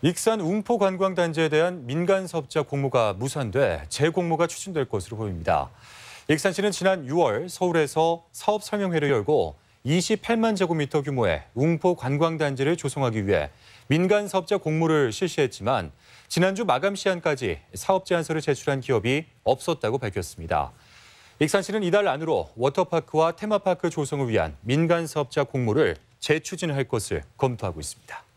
익산 웅포 관광단지에 대한 민간 사업자 공모가 무산돼 재공모가 추진될 것으로 보입니다. 익산시는 지난 6월 서울에서 사업 설명회를 열고 28만 제곱미터 규모의 웅포 관광단지를 조성하기 위해 민간 사업자 공모를 실시했지만 지난주 마감 시한까지 사업 제안서를 제출한 기업이 없었다고 밝혔습니다. 익산시는 이달 안으로 워터파크와 테마파크 조성을 위한 민간 사업자 공모를 재추진할 것을 검토하고 있습니다.